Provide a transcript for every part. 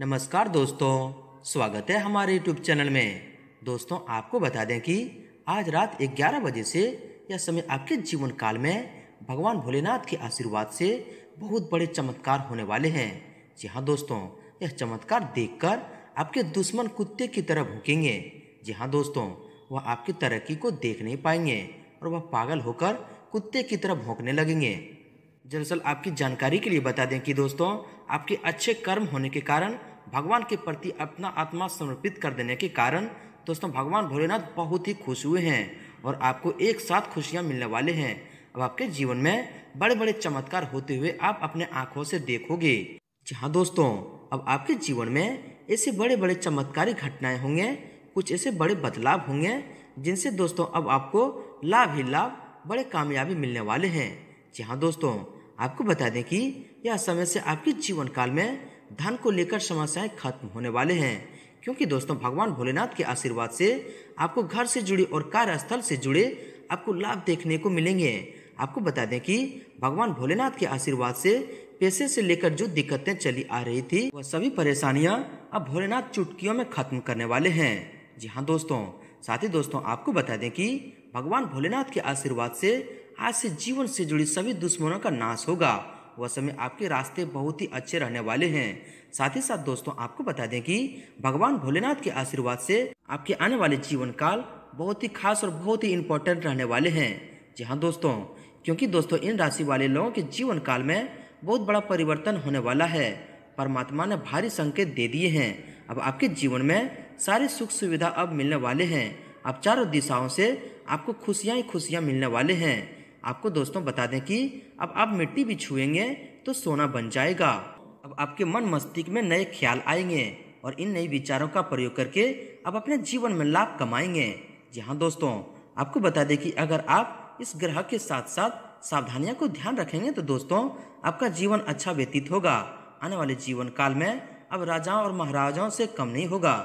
नमस्कार दोस्तों स्वागत है हमारे यूट्यूब चैनल में दोस्तों आपको बता दें कि आज रात 11 बजे से यह समय आपके जीवन काल में भगवान भोलेनाथ के आशीर्वाद से बहुत बड़े चमत्कार होने वाले हैं जी हाँ दोस्तों यह चमत्कार देखकर आपके दुश्मन कुत्ते की तरह भूकेंगे जी हाँ दोस्तों वह आपकी तरक्की को देख नहीं पाएंगे और वह पागल होकर कुत्ते की तरह भोंकने लगेंगे दरअसल आपकी जानकारी के लिए बता दें कि दोस्तों आपके अच्छे कर्म होने के कारण भगवान के प्रति अपना आत्मा समर्पित कर देने के कारण दोस्तों भगवान भोलेनाथ बहुत ही खुश हुए हैं और आपको एक साथ खुशियाँ मिलने वाले हैं अब आपके जीवन में बड़े बड़े चमत्कार होते हुए आप अपने आंखों से देखोगे जी हाँ दोस्तों अब आपके जीवन में ऐसे बड़े बड़े चमत्कारी घटनाएं होंगे कुछ ऐसे बड़े बदलाव होंगे जिनसे दोस्तों अब आपको लाभ ही लाभ बड़े कामयाबी मिलने वाले हैं जी हाँ दोस्तों आपको बता दें कि यह समय से आपके जीवन काल में धन को लेकर समस्याएं खत्म होने वाले हैं क्योंकि दोस्तों भगवान भोलेनाथ के आशीर्वाद से आपको घर से जुड़े और कार्यस्थल से जुड़े आपको लाभ देखने को मिलेंगे आपको बता दें कि भगवान भोलेनाथ के आशीर्वाद से पैसे से लेकर जो दिक्कतें चली आ रही थी वह सभी परेशानियां अब भोलेनाथ चुटकियों में खत्म करने वाले हैं जी हाँ दोस्तों साथ ही दोस्तों आपको बता दें कि भगवान भोलेनाथ के आशीर्वाद से आज से जीवन से जुड़ी सभी दुश्मनों का नाश होगा वह समय आपके रास्ते बहुत ही अच्छे रहने वाले हैं साथ ही साथ दोस्तों आपको बता दें कि भगवान भोलेनाथ के आशीर्वाद से आपके आने वाले जीवन काल बहुत ही खास और बहुत ही इम्पोर्टेंट रहने वाले हैं जी हाँ दोस्तों क्योंकि दोस्तों इन राशि वाले लोगों के जीवन काल में बहुत बड़ा परिवर्तन होने वाला है परमात्मा ने भारी संकेत दे दिए हैं अब आपके जीवन में सारी सुख सुविधा अब मिलने वाले हैं अब चारों दिशाओं से आपको खुशियाँ ही खुशियाँ मिलने वाले हैं आपको दोस्तों बता दें कि अब आप मिट्टी भी छुएंगे तो सोना बन जाएगा अब आपके मन मस्तिष्क में नए ख्याल आएंगे और इन नए विचारों का प्रयोग करके आप अपने जीवन में लाभ कमाएंगे जी हाँ दोस्तों आपको बता दें कि अगर आप इस ग्रह के साथ साथ सावधानियों को ध्यान रखेंगे तो दोस्तों आपका जीवन अच्छा व्यतीत होगा आने वाले जीवन काल में अब राजाओं और महाराजाओं से कम नहीं होगा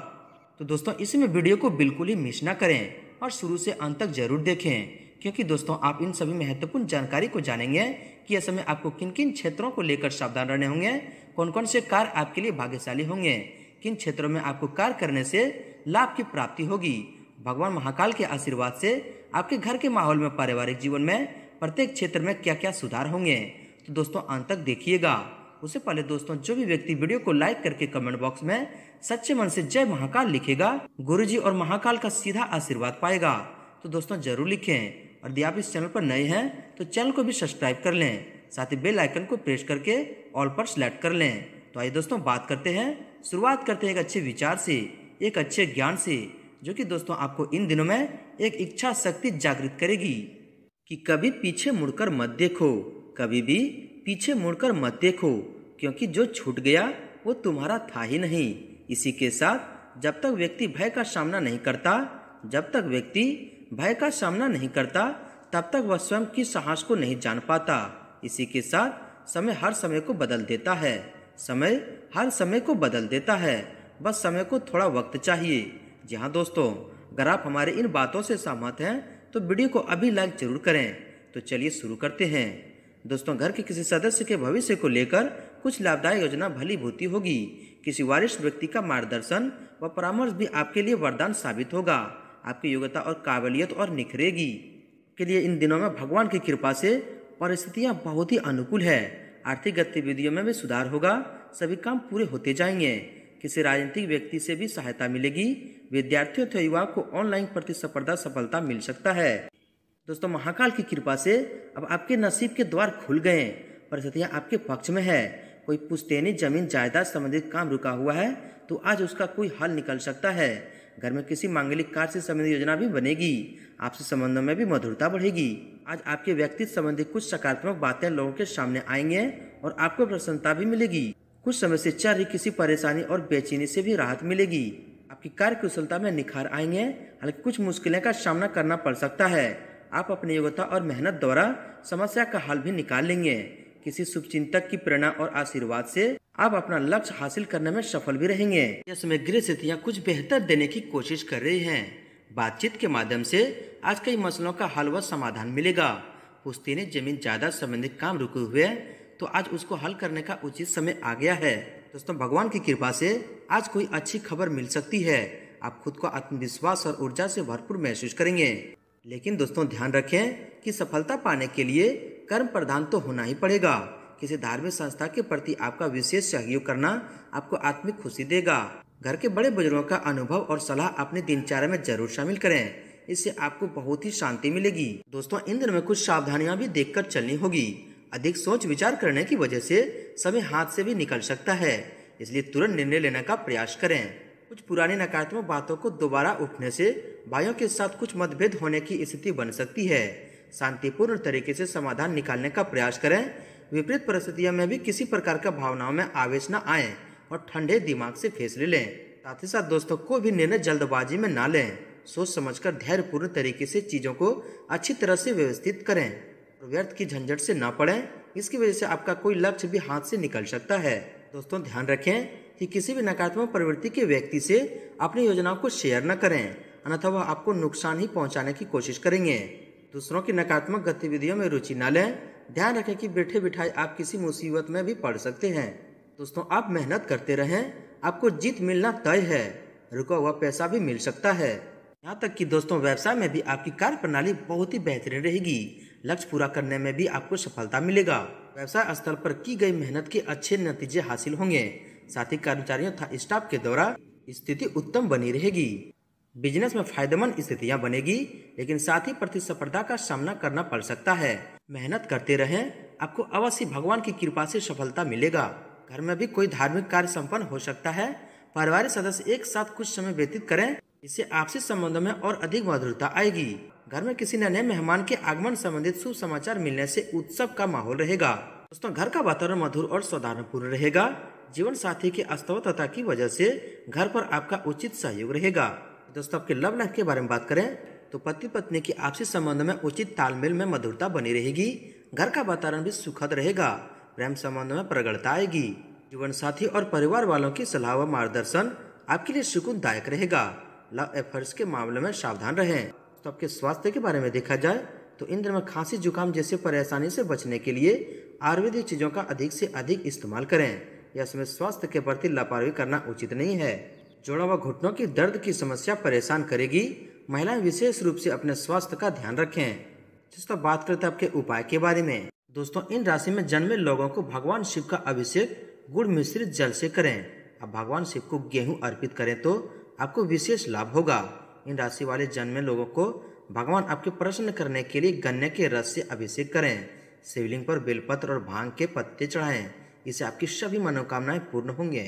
तो दोस्तों इसमें वीडियो को बिल्कुल ही मिस ना करें और शुरू से अंत तक जरूर देखें क्योंकि दोस्तों आप इन सभी महत्वपूर्ण जानकारी को जानेंगे कि यह समय आपको किन किन क्षेत्रों को लेकर सावधान रहने होंगे कौन कौन से कार्य आपके लिए भाग्यशाली होंगे किन क्षेत्रों में आपको कार्य करने से लाभ की प्राप्ति होगी भगवान महाकाल के आशीर्वाद से आपके घर के माहौल में पारिवारिक जीवन में प्रत्येक क्षेत्र में क्या क्या सुधार होंगे तो दोस्तों अंत तक देखिएगा उससे पहले दोस्तों जो भी व्यक्ति वीडियो को लाइक करके कमेंट बॉक्स में सच्चे मन से जय महाकाल लिखेगा गुरुजी और महाकाल का सीधा आशीर्वाद पाएगा तो दोस्तों जरूर लिखें और यदि आप इस चैनल पर नए हैं तो चैनल को भी सब्सक्राइब कर लें साथ ही बेल आइकन को प्रेस करके ऑल पर सेलेक्ट कर लें तो आइए दोस्तों बात करते हैं शुरुआत करते हैं एक अच्छे विचार से एक अच्छे ज्ञान से जो कि दोस्तों आपको इन दिनों में एक इच्छा शक्ति जागृत करेगी कि कभी पीछे मुड़कर मत देखो कभी भी पीछे मुड़कर मत देखो क्योंकि जो छूट गया वो तुम्हारा था ही नहीं इसी के साथ जब तक व्यक्ति भय का सामना नहीं करता जब तक व्यक्ति भय का सामना नहीं करता तब तक वह स्वयं की साहस को नहीं जान पाता इसी के साथ समय हर समय को बदल देता है समय हर समय को बदल देता है बस समय को थोड़ा वक्त चाहिए जी हाँ दोस्तों अगर आप हमारे इन बातों से सहमत हैं तो वीडियो को अभी लाइक जरूर करें तो चलिए शुरू करते हैं दोस्तों घर के किसी सदस्य के भविष्य को लेकर कुछ लाभदायक योजना भली भूति होगी किसी वरिष्ठ व्यक्ति का मार्गदर्शन व परामर्श भी आपके लिए वरदान साबित होगा आपकी योग्यता और काबिलियत और निखरेगी के लिए इन दिनों में भगवान की कृपा से परिस्थितियाँ बहुत ही अनुकूल है आर्थिक गतिविधियों में भी सुधार होगा सभी काम पूरे होते जाएंगे किसी राजनीतिक व्यक्ति से भी सहायता मिलेगी विद्यार्थियों तथा युवा को ऑनलाइन प्रतिस्पर्धा सफलता मिल सकता है दोस्तों महाकाल की कृपा से अब आपके नसीब के द्वार खुल गए परिस्थितियाँ आपके पक्ष में है कोई पुश्तैनी जमीन जायदाद संबंधित काम रुका हुआ है तो आज उसका कोई हल निकल सकता है घर में किसी मांगलिक कार्य से संबंधित योजना भी बनेगी आपसे संबंधों में भी मधुरता बढ़ेगी आज आपके व्यक्तित्व संबंधी कुछ सकारात्मक बातें लोगों के सामने आएंगे और आपको प्रसन्नता भी मिलेगी कुछ समय से चल रही किसी परेशानी और बेचैनी से भी राहत मिलेगी आपकी कार्य कुशलता में निखार आएंगे हालांकि कुछ मुश्किलें का सामना करना पड़ सकता है आप अपनी योग्यता और मेहनत द्वारा समस्या का हल भी निकाल लेंगे किसी शुभ चिंतक की प्रेरणा और आशीर्वाद से आप अपना लक्ष्य हासिल करने में सफल भी रहेंगे जिसमें गृह स्थितियाँ कुछ बेहतर देने की कोशिश कर रही है बातचीत के माध्यम से आज कई मसलों का हल व समाधान मिलेगा पुस्ती ने जमीन ज्यादा संबंधित काम रुके हुए तो आज उसको हल करने का उचित समय आ गया है दोस्तों भगवान की कृपा से आज कोई अच्छी खबर मिल सकती है आप खुद को आत्मविश्वास और ऊर्जा से भरपूर महसूस करेंगे लेकिन दोस्तों ध्यान रखें कि सफलता पाने के लिए कर्म प्रधान तो होना ही पड़ेगा किसी धार्मिक संस्था के प्रति आपका विशेष सहयोग करना आपको आत्मिक खुशी देगा घर के बड़े बुजुर्गों का अनुभव और सलाह अपने दिनचर्या में जरूर शामिल करें इससे आपको बहुत ही शांति मिलेगी दोस्तों इन दिनों में कुछ सावधानियां भी देखकर चलनी होगी अधिक सोच विचार करने की वजह से समय हाथ से भी निकल सकता है इसलिए तुरंत निर्णय लेने का प्रयास करें कुछ पुरानी नकारात्मक बातों को दोबारा उठने से भाइयों के साथ कुछ मतभेद होने की स्थिति बन सकती है शांतिपूर्ण तरीके से समाधान निकालने का प्रयास करें विपरीत परिस्थितियों में भी किसी प्रकार का भावनाओं में आवेश न आए और ठंडे दिमाग से फैसले लें साथ ही साथ दोस्तों को भी निर्णय जल्दबाजी में ना लें सोच समझकर धैर्यपूर्ण तरीके से चीज़ों को अच्छी तरह से व्यवस्थित करें और व्यर्थ की झंझट से ना पड़ें इसकी वजह से आपका कोई लक्ष्य भी हाथ से निकल सकता है दोस्तों ध्यान रखें कि किसी भी नकारात्मक प्रवृत्ति के व्यक्ति से अपनी योजनाओं को शेयर न करें अन्यथा वह आपको नुकसान ही पहुंचाने की कोशिश करेंगे दूसरों की नकारात्मक गतिविधियों में रुचि न लें ध्यान रखें कि बैठे बिठाए आप किसी मुसीबत में भी पढ़ सकते हैं दोस्तों आप मेहनत करते रहें आपको जीत मिलना तय है रुका हुआ पैसा भी मिल सकता है यहाँ तक कि दोस्तों व्यवसाय में भी आपकी कार्य प्रणाली बहुत ही बेहतरीन रहेगी लक्ष्य पूरा करने में भी आपको सफलता मिलेगा व्यवसाय स्थल पर की गई मेहनत के अच्छे नतीजे हासिल होंगे साथ ही कर्मचारियों तथा स्टाफ के द्वारा स्थिति उत्तम बनी रहेगी बिजनेस में फायदेमंद स्थितियाँ बनेगी लेकिन साथ ही प्रतिस्पर्धा का सामना करना पड़ सकता है मेहनत करते रहें आपको अवश्य भगवान की कृपा से सफलता मिलेगा घर में भी कोई धार्मिक कार्य संपन्न हो सकता है पारिवारिक सदस्य एक साथ कुछ समय व्यतीत करें इससे आपसी संबंधों में और अधिक मधुरता आएगी घर में किसी नए मेहमान के आगमन संबंधित शुभ समाचार मिलने से उत्सव का माहौल रहेगा दोस्तों घर का वातावरण मधुर और पूर्ण रहेगा जीवन साथी की अस्तवता की वजह से घर पर आपका उचित सहयोग रहेगा दोस्तों आपके लव लाइफ के बारे में बात करें तो पति पत्नी के आपसी संबंध में उचित तालमेल में मधुरता बनी रहेगी घर का वातावरण भी सुखद रहेगा प्रेम संबंध में प्रगढ़ता आएगी जीवन साथी और परिवार वालों की सलाह व मार्गदर्शन आपके लिए सुकूनदायक रहेगा लव एफर्ट्स के मामले में सावधान रहें तो आपके स्वास्थ्य के बारे में देखा जाए तो इन दिनों में खांसी जुकाम जैसे परेशानी से बचने के लिए आयुर्वेदिक चीज़ों का अधिक से अधिक इस्तेमाल करें यह समय स्वास्थ्य के प्रति लापरवाही करना उचित नहीं है जोड़ा व घुटनों की दर्द की समस्या परेशान करेगी महिलाएं विशेष रूप से अपने स्वास्थ्य का ध्यान रखें दोस्तों बात करते हैं आपके उपाय के बारे में दोस्तों इन राशि में जन्मे लोगों को भगवान शिव का अभिषेक गुड़ मिश्रित जल से करें अब भगवान शिव को गेहूं अर्पित करें तो आपको विशेष लाभ होगा इन राशि वाले जन्मे लोगों को भगवान आपके प्रसन्न करने के लिए गन्ने के रस से अभिषेक करें शिवलिंग पर बेलपत्र और भांग के पत्ते चढ़ाएं इससे आपकी सभी मनोकामनाएं पूर्ण होंगे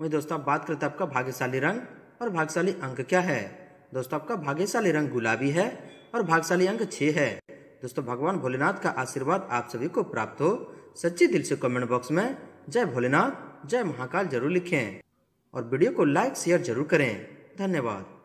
वही दोस्तों बात करते हैं आपका भाग्यशाली रंग और भाग्यशाली अंक क्या है दोस्तों आपका भाग्यशाली रंग गुलाबी है और भाग्यशाली अंक छः है दोस्तों भगवान भोलेनाथ का आशीर्वाद आप सभी को प्राप्त हो सच्चे दिल से कमेंट बॉक्स में जय भोलेनाथ जय महाकाल जरूर लिखें और वीडियो को लाइक शेयर जरूर करें धन्यवाद